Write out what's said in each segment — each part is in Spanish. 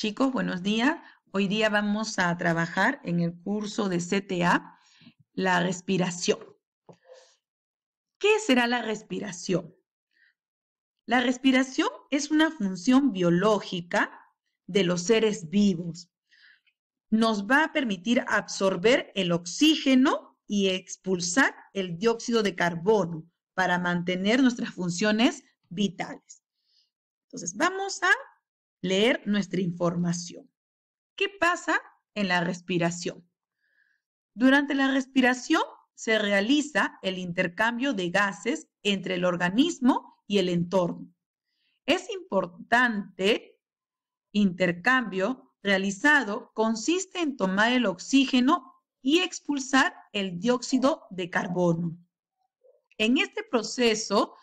Chicos, buenos días. Hoy día vamos a trabajar en el curso de CTA la respiración. ¿Qué será la respiración? La respiración es una función biológica de los seres vivos. Nos va a permitir absorber el oxígeno y expulsar el dióxido de carbono para mantener nuestras funciones vitales. Entonces, vamos a leer nuestra información. ¿Qué pasa en la respiración? Durante la respiración se realiza el intercambio de gases entre el organismo y el entorno. Es importante intercambio realizado consiste en tomar el oxígeno y expulsar el dióxido de carbono. En este proceso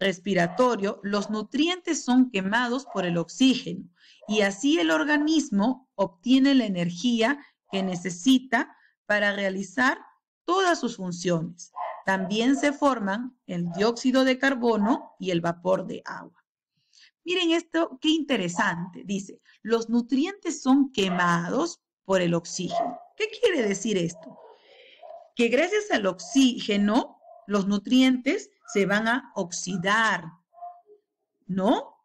respiratorio, los nutrientes son quemados por el oxígeno y así el organismo obtiene la energía que necesita para realizar todas sus funciones. También se forman el dióxido de carbono y el vapor de agua. Miren esto, qué interesante. Dice, los nutrientes son quemados por el oxígeno. ¿Qué quiere decir esto? Que gracias al oxígeno, los nutrientes se van a oxidar, ¿no?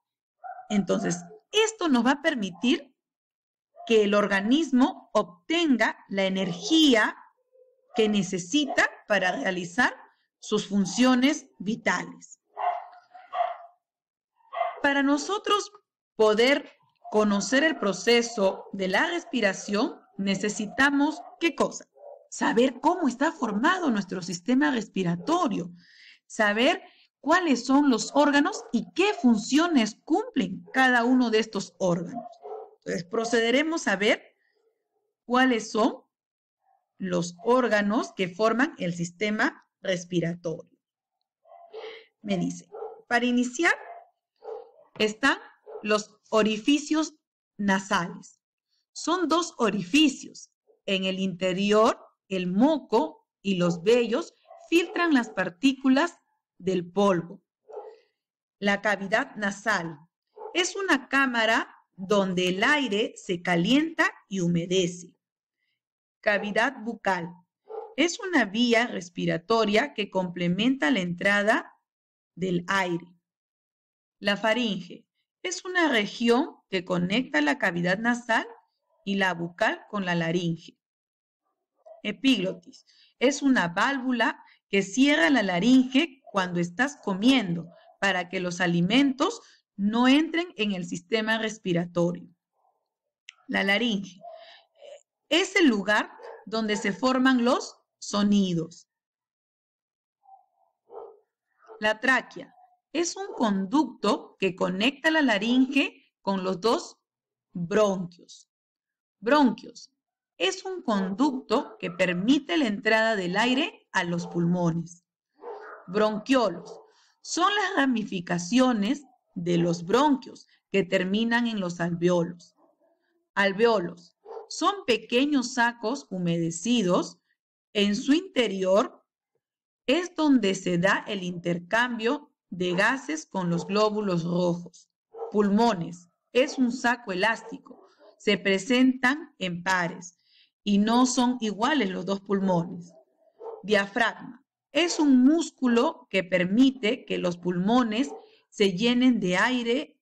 Entonces, esto nos va a permitir que el organismo obtenga la energía que necesita para realizar sus funciones vitales. Para nosotros poder conocer el proceso de la respiración, necesitamos qué cosa? Saber cómo está formado nuestro sistema respiratorio, saber cuáles son los órganos y qué funciones cumplen cada uno de estos órganos. Entonces, procederemos a ver cuáles son los órganos que forman el sistema respiratorio. Me dice, para iniciar están los orificios nasales. Son dos orificios. En el interior, el moco y los vellos filtran las partículas del polvo. La cavidad nasal es una cámara donde el aire se calienta y humedece. Cavidad bucal es una vía respiratoria que complementa la entrada del aire. La faringe es una región que conecta la cavidad nasal y la bucal con la laringe. Epíglotis es una válvula que cierra la laringe cuando estás comiendo para que los alimentos no entren en el sistema respiratorio. La laringe eh, es el lugar donde se forman los sonidos. La tráquea es un conducto que conecta la laringe con los dos bronquios. Bronquios es un conducto que permite la entrada del aire a los pulmones. Bronquiolos son las ramificaciones de los bronquios que terminan en los alveolos. Alveolos son pequeños sacos humedecidos. En su interior es donde se da el intercambio de gases con los glóbulos rojos. Pulmones es un saco elástico. Se presentan en pares y no son iguales los dos pulmones. Diafragma. Es un músculo que permite que los pulmones se llenen de aire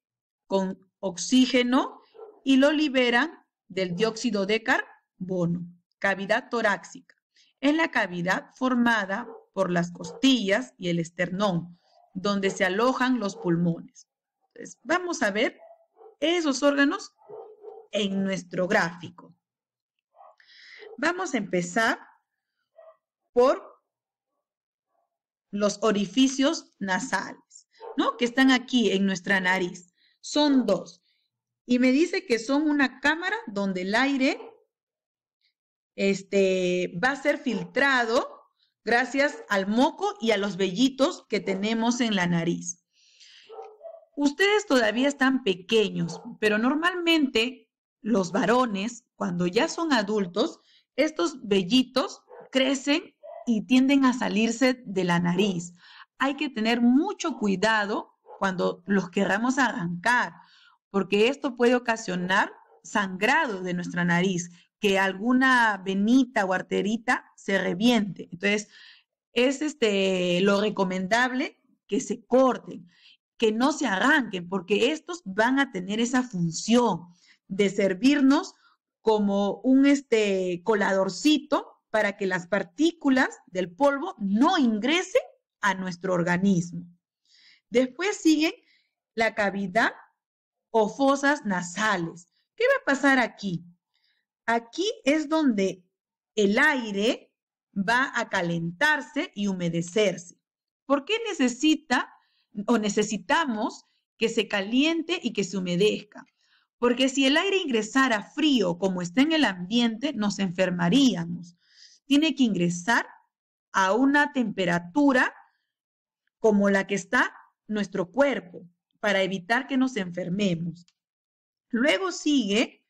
con oxígeno y lo liberan del dióxido de carbono. Cavidad torácica. Es la cavidad formada por las costillas y el esternón, donde se alojan los pulmones. Entonces, vamos a ver esos órganos en nuestro gráfico. Vamos a empezar por los orificios nasales, ¿no? Que están aquí en nuestra nariz. Son dos. Y me dice que son una cámara donde el aire este, va a ser filtrado gracias al moco y a los vellitos que tenemos en la nariz. Ustedes todavía están pequeños, pero normalmente los varones, cuando ya son adultos, estos vellitos crecen y tienden a salirse de la nariz. Hay que tener mucho cuidado cuando los querramos arrancar, porque esto puede ocasionar sangrado de nuestra nariz, que alguna venita o arterita se reviente. Entonces, es este, lo recomendable que se corten, que no se arranquen, porque estos van a tener esa función de servirnos como un este, coladorcito para que las partículas del polvo no ingresen a nuestro organismo. Después siguen la cavidad o fosas nasales. ¿Qué va a pasar aquí? Aquí es donde el aire va a calentarse y humedecerse. ¿Por qué necesita o necesitamos que se caliente y que se humedezca? porque si el aire ingresara frío como está en el ambiente, nos enfermaríamos. Tiene que ingresar a una temperatura como la que está nuestro cuerpo para evitar que nos enfermemos. Luego sigue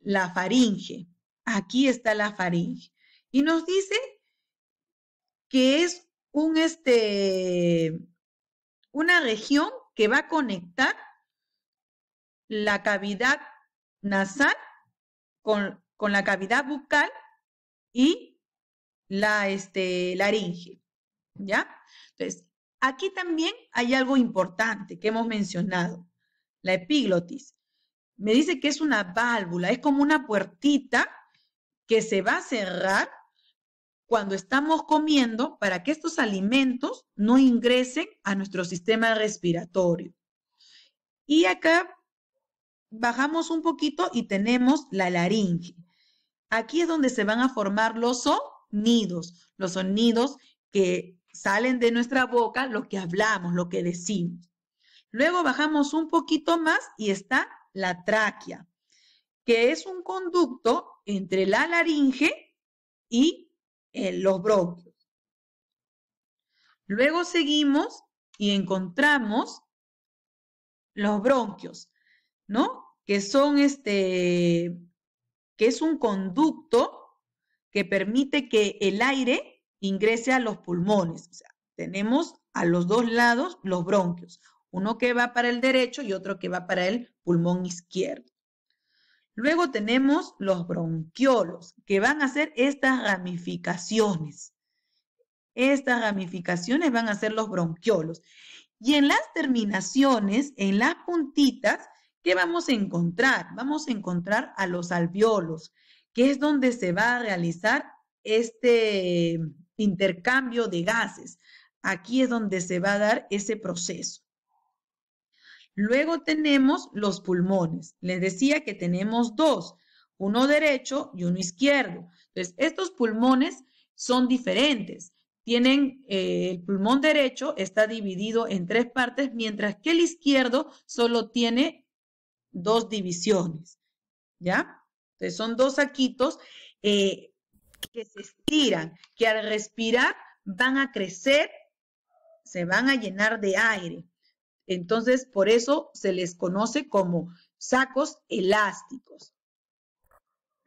la faringe. Aquí está la faringe. Y nos dice que es este, una región que va a conectar la cavidad nasal con, la cavidad bucal y la este, laringe. ¿Ya? Entonces, aquí también hay algo importante que hemos mencionado, la epiglotis. Me dice que es una válvula, es como una puertita que se va a cerrar cuando estamos comiendo para que estos alimentos no ingresen a nuestro sistema respiratorio. Y acá bajamos un poquito y tenemos la laringe. Aquí es donde se van a formar los sonidos, los sonidos que salen de nuestra boca, lo que hablamos, lo que decimos. Luego bajamos un poquito más y está la tráquea, que es un conducto entre la laringe y eh, los bronquios. Luego seguimos y encontramos los bronquios. ¿no? Que son este, que es un conducto que permite que el aire ingrese a los pulmones. tenemos a los dos lados los bronquios, uno que va para el derecho y otro que va para el pulmón izquierdo. Luego tenemos los bronquiolos, que van a hacer estas ramificaciones. Estas ramificaciones van a ser los bronquiolos. Y en las terminaciones, en las puntitas, ¿Qué vamos a encontrar? Vamos a encontrar a los alveolos, que es donde se va a realizar este intercambio de gases. Aquí es donde se va a dar ese proceso. Luego tenemos los pulmones. Les decía que tenemos dos, uno derecho y uno izquierdo. Entonces, estos pulmones son diferentes. Tienen eh, el pulmón derecho, está dividido en tres partes, mientras que el izquierdo solo tiene dos divisiones, ¿ya? Entonces son dos saquitos eh, que se estiran, que al respirar van a crecer, se van a llenar de aire. Entonces, por eso se les conoce como sacos elásticos.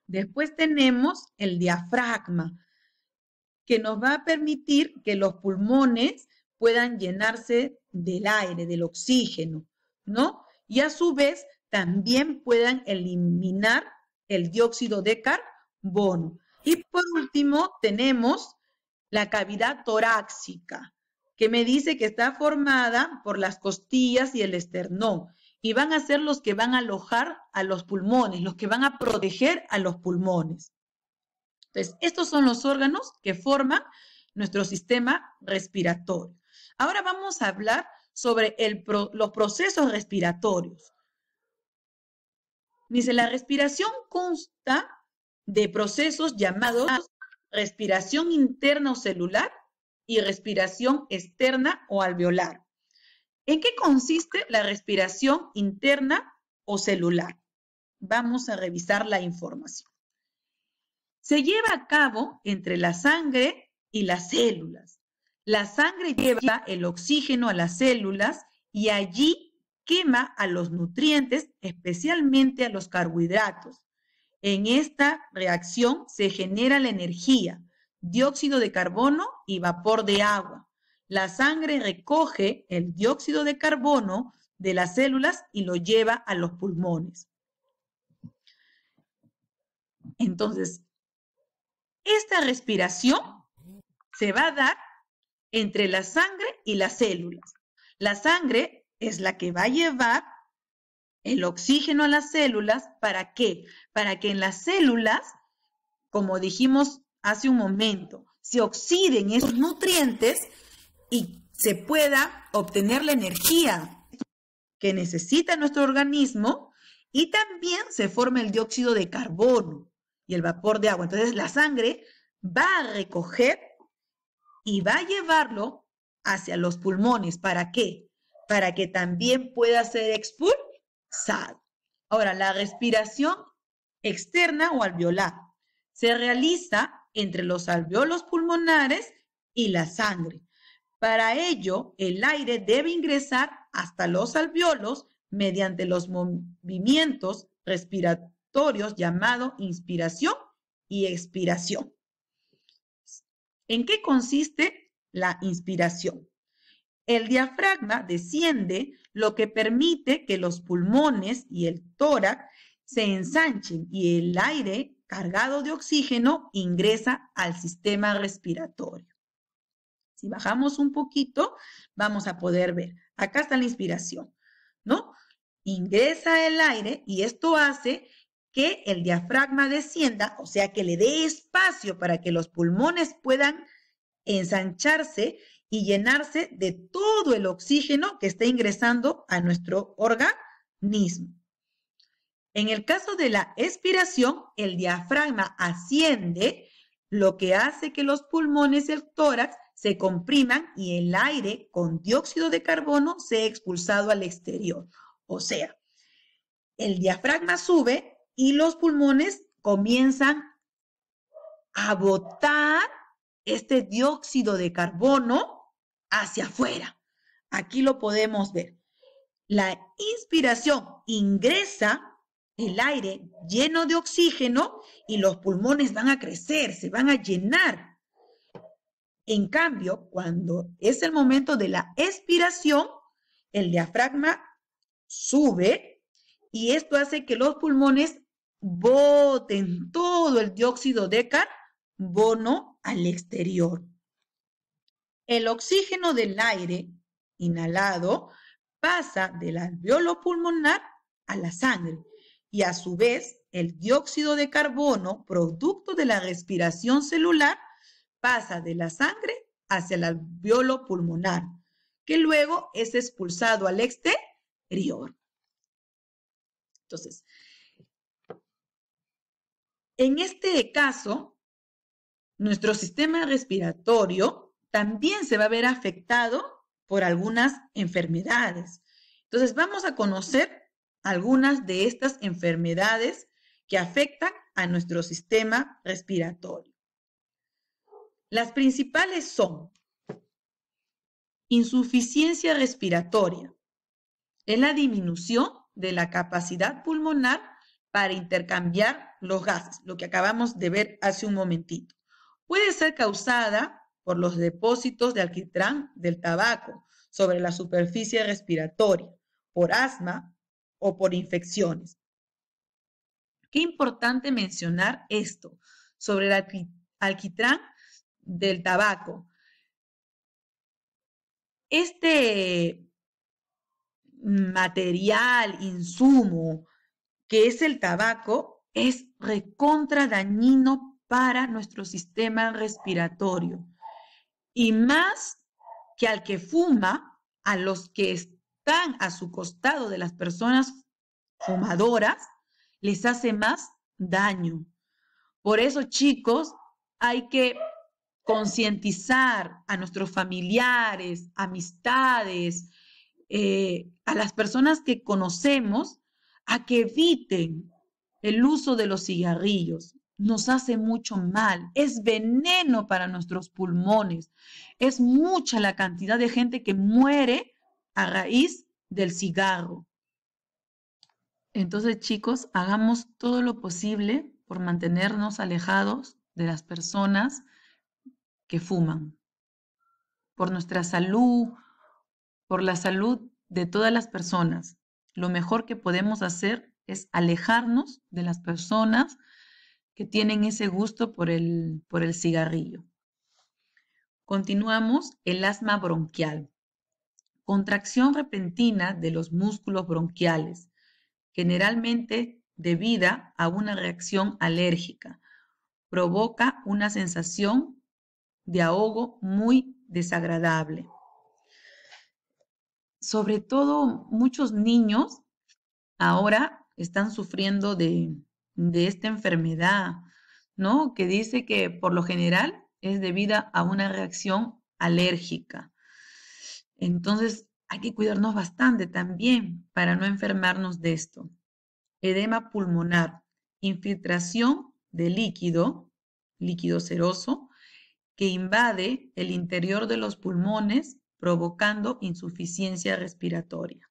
Después tenemos el diafragma, que nos va a permitir que los pulmones puedan llenarse del aire, del oxígeno, ¿no? Y a su vez también puedan eliminar el dióxido de carbono. Y por último, tenemos la cavidad torácica, que me dice que está formada por las costillas y el esternón. Y van a ser los que van a alojar a los pulmones, los que van a proteger a los pulmones. Entonces, estos son los órganos que forman nuestro sistema respiratorio. Ahora vamos a hablar sobre los procesos respiratorios. Dice, la respiración consta de procesos llamados respiración interna o celular y respiración externa o alveolar. ¿En qué consiste la respiración interna o celular? Vamos a revisar la información. Se lleva a cabo entre la sangre y las células. La sangre lleva el oxígeno a las células y allí quema a los nutrientes, especialmente a los carbohidratos. En esta reacción se genera la energía, dióxido de carbono y vapor de agua. La sangre recoge el dióxido de carbono de las células y lo lleva a los pulmones. Entonces, esta respiración se va a dar entre la sangre y las células. La sangre es la que va a llevar el oxígeno a las células. ¿Para qué? Para que en las células, como dijimos hace un momento, se oxiden esos nutrientes y se pueda obtener la energía que necesita nuestro organismo y también se forme el dióxido de carbono y el vapor de agua. Entonces la sangre va a recoger y va a llevarlo hacia los pulmones. ¿Para qué? para que también pueda ser expulsado. Ahora, la respiración externa o alveolar se realiza entre los alveolos pulmonares y la sangre. Para ello, el aire debe ingresar hasta los alveolos mediante los movimientos respiratorios llamado inspiración y expiración. ¿En qué consiste la inspiración? el diafragma desciende, lo que permite que los pulmones y el tórax se ensanchen y el aire cargado de oxígeno ingresa al sistema respiratorio. Si bajamos un poquito, vamos a poder ver. Acá está la inspiración, ¿no? Ingresa el aire y esto hace que el diafragma descienda, o sea, que le dé espacio para que los pulmones puedan ensancharse y llenarse de todo el oxígeno que está ingresando a nuestro organismo. En el caso de la expiración, el diafragma asciende, lo que hace que los pulmones y el tórax se compriman y el aire con dióxido de carbono sea expulsado al exterior. O sea, el diafragma sube y los pulmones comienzan a botar este dióxido de carbono hacia afuera. Aquí lo podemos ver. La inspiración ingresa el aire lleno de oxígeno y los pulmones van a crecer, se van a llenar. En cambio, cuando es el momento de la expiración, el diafragma sube y esto hace que los pulmones boten todo el dióxido de carbono al exterior. El oxígeno del aire inhalado pasa del alveolo pulmonar a la sangre y a su vez el dióxido de carbono producto de la respiración celular pasa de la sangre hacia el alveolo pulmonar, que luego es expulsado al exterior. Entonces, en este caso, nuestro sistema respiratorio también se va a ver afectado por algunas enfermedades. Entonces, vamos a conocer algunas de estas enfermedades que afectan a nuestro sistema respiratorio. Las principales son insuficiencia respiratoria. Es la disminución de la capacidad pulmonar para intercambiar los gases, lo que acabamos de ver hace un momentito. Puede ser causada por los depósitos de alquitrán del tabaco sobre la superficie respiratoria, por asma o por infecciones. Qué importante mencionar esto sobre el alquitrán del tabaco. Este material, insumo, que es el tabaco, es recontra dañino para nuestro sistema respiratorio y más que al que fuma, a los que están a su costado de las personas fumadoras, les hace más daño. Por eso, chicos, hay que concientizar a nuestros familiares, amistades, eh, a las personas que conocemos, a que eviten el uso de los cigarrillos nos hace mucho mal, es veneno para nuestros pulmones. Es mucha la cantidad de gente que muere a raíz del cigarro. Entonces, chicos, hagamos todo lo posible por mantenernos alejados de las personas que fuman, por nuestra salud, por la salud de todas las personas. Lo mejor que podemos hacer es alejarnos de las personas que tienen ese gusto por el, por el cigarrillo. Continuamos, el asma bronquial. Contracción repentina de los músculos bronquiales, generalmente debida a una reacción alérgica. Provoca una sensación de ahogo muy desagradable. Sobre todo muchos niños ahora están sufriendo de, de esta enfermedad, ¿no? Que dice que por lo general es debida a una reacción alérgica. Entonces, hay que cuidarnos bastante también para no enfermarnos de esto. Edema pulmonar, infiltración de líquido, líquido seroso, que invade el interior de los pulmones provocando insuficiencia respiratoria.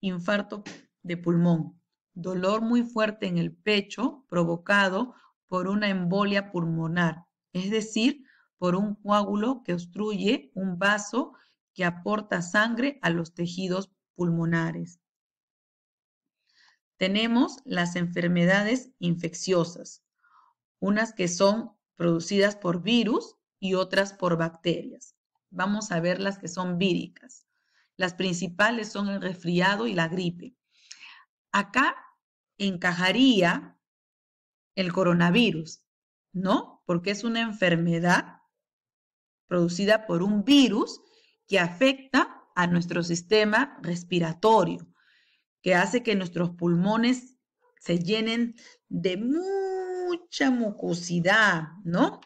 Infarto de pulmón, dolor muy fuerte en el pecho provocado por una embolia pulmonar, es decir, por un coágulo que obstruye un vaso que aporta sangre a los tejidos pulmonares. Tenemos las enfermedades infecciosas, unas que son producidas por virus y otras por bacterias. Vamos a ver las que son víricas. Las principales son el resfriado y la gripe acá encajaría el coronavirus, ¿no? Porque es una enfermedad producida por un virus que afecta a nuestro sistema respiratorio, que hace que nuestros pulmones se llenen de mucha mucosidad, ¿no?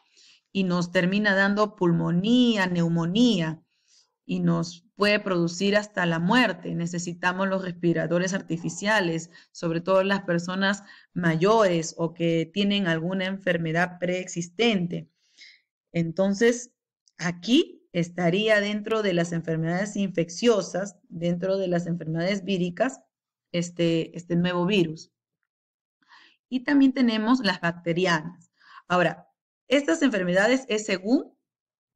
Y nos termina dando pulmonía, neumonía y nos puede producir hasta la muerte. Necesitamos los respiradores artificiales, sobre todo las personas mayores o que tienen alguna enfermedad preexistente. Entonces, aquí estaría dentro de las enfermedades infecciosas, dentro de las enfermedades víricas, este, este nuevo virus. Y también tenemos las bacterianas. Ahora, estas enfermedades es según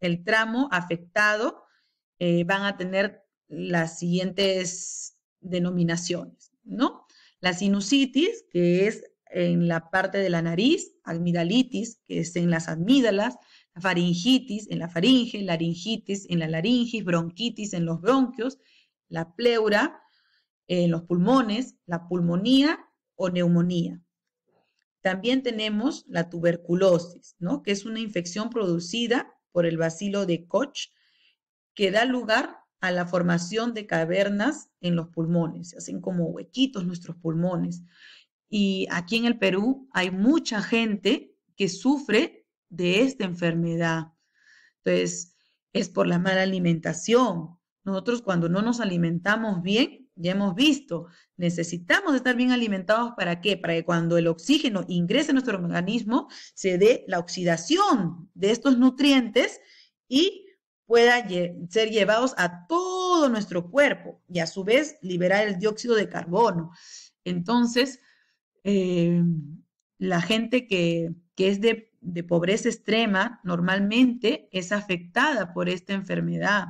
el tramo afectado eh, van a tener las siguientes denominaciones, ¿no? La sinusitis, que es en la parte de la nariz, admidalitis, que es en las amígdalas, la faringitis en la faringe, laringitis en la laringe, bronquitis en los bronquios, la pleura en los pulmones, la pulmonía o neumonía. También tenemos la tuberculosis, ¿no? que es una infección producida por el bacilo de Koch que da lugar a la formación de cavernas en los pulmones, se hacen como huequitos nuestros pulmones. Y aquí en el Perú hay mucha gente que sufre de esta enfermedad. Entonces, es por la mala alimentación. Nosotros cuando no nos alimentamos bien, ya hemos visto, necesitamos estar bien alimentados para qué? Para que cuando el oxígeno ingrese a nuestro organismo, se dé la oxidación de estos nutrientes y puedan ser llevados a todo nuestro cuerpo y a su vez liberar el dióxido de carbono. Entonces, eh, la gente que, es de, de, pobreza extrema normalmente es afectada por esta enfermedad.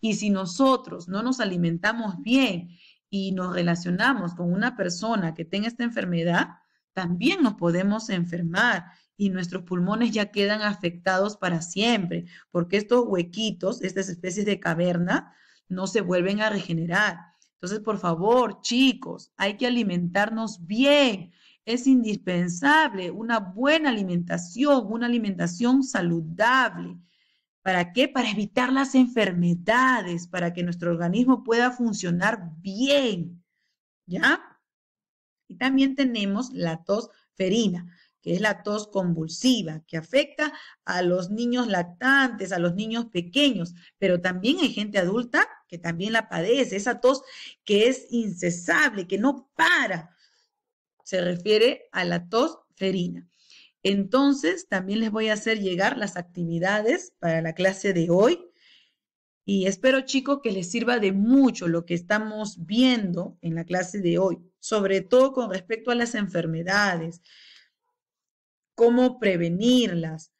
Y si nosotros no nos alimentamos bien y nos relacionamos con una persona que tenga esta enfermedad, también nos podemos enfermar y nuestros pulmones ya quedan afectados para siempre, porque estos huequitos, estas especies de caverna, no se vuelven a regenerar. Entonces, por favor, chicos, hay que alimentarnos bien. Es indispensable una buena alimentación, una alimentación saludable. ¿Para qué? Para evitar las enfermedades, para que nuestro organismo pueda funcionar bien. ¿Ya? Y también tenemos la tos ferina que es la tos convulsiva, que afecta a los niños lactantes, a los niños pequeños, pero también hay gente adulta que también la padece, esa tos que es incesable, que no para. Se refiere a la tos ferina. Entonces, también les voy a hacer llegar las actividades para la clase de hoy. Y espero, chicos, que les sirva de mucho lo que estamos viendo en la clase de hoy, sobre todo con respecto a las enfermedades, cómo prevenirlas.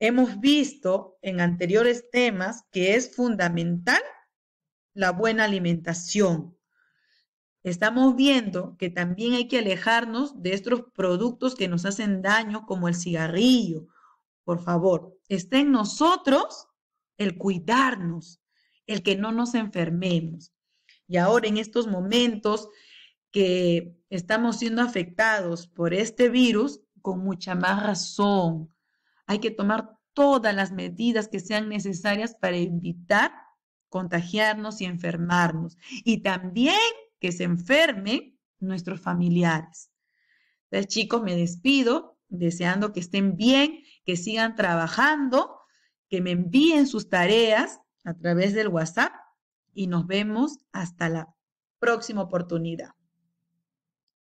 Hemos visto en anteriores temas que es fundamental la buena alimentación. Estamos viendo que también hay que alejarnos de estos productos que nos hacen daño, como el cigarrillo. Por favor, está en nosotros el cuidarnos, el que no nos enfermemos. Y ahora en estos momentos que estamos siendo afectados por este virus, con mucha más razón. Hay que tomar todas las medidas que sean necesarias para evitar contagiarnos y enfermarnos. Y también que se enfermen nuestros familiares. Entonces, chicos, me despido deseando que estén bien, que sigan trabajando, que me envíen sus tareas a través del WhatsApp y nos vemos hasta la próxima oportunidad.